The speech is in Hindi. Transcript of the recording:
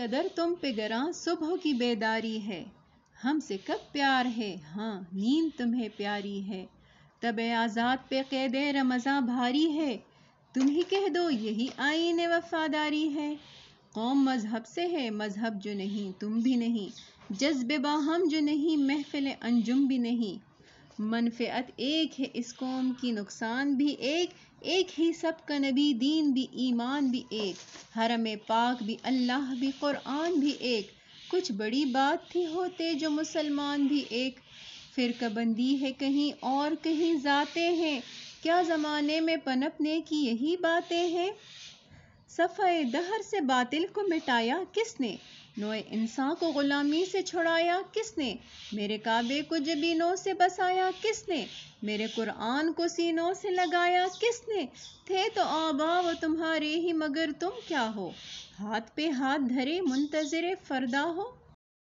कदर तुम पे गरा सुबह की बेदारी है हमसे कब प्यार है हाँ नींद तुम्हें प्यारी है तब आज़ाद पे कैद रमज़ा भारी है तुम ही कह दो यही आईन वफादारी है कौम मज़हब से है मज़हब जो नहीं तुम भी नहीं जज्ब बाहम जो नहीं महफिल अंजुम भी नहीं मनफियत एक है इस कौम की नुकसान भी एक एक ही सब का नबी दीन भी ईमान भी एक हरम पाक भी अल्लाह भी कुरान भी एक कुछ बड़ी बात थी होते जो मुसलमान भी एक फिर कबंदी है कहीं और कहीं जाते हैं क्या ज़माने में पनपने की यही बातें हैं सफ़े दहर से बातिल को मिटाया किसने नोए इंसान को ग़ुलामी से छुड़ाया किसने मेरे काबे को जबीनों से बसाया किसने मेरे कुरान को सीनों से लगाया किसने थे तो आबा व तुम्हारे ही मगर तुम क्या हो हाथ पे हाथ धरे मुंतजर फरदा हो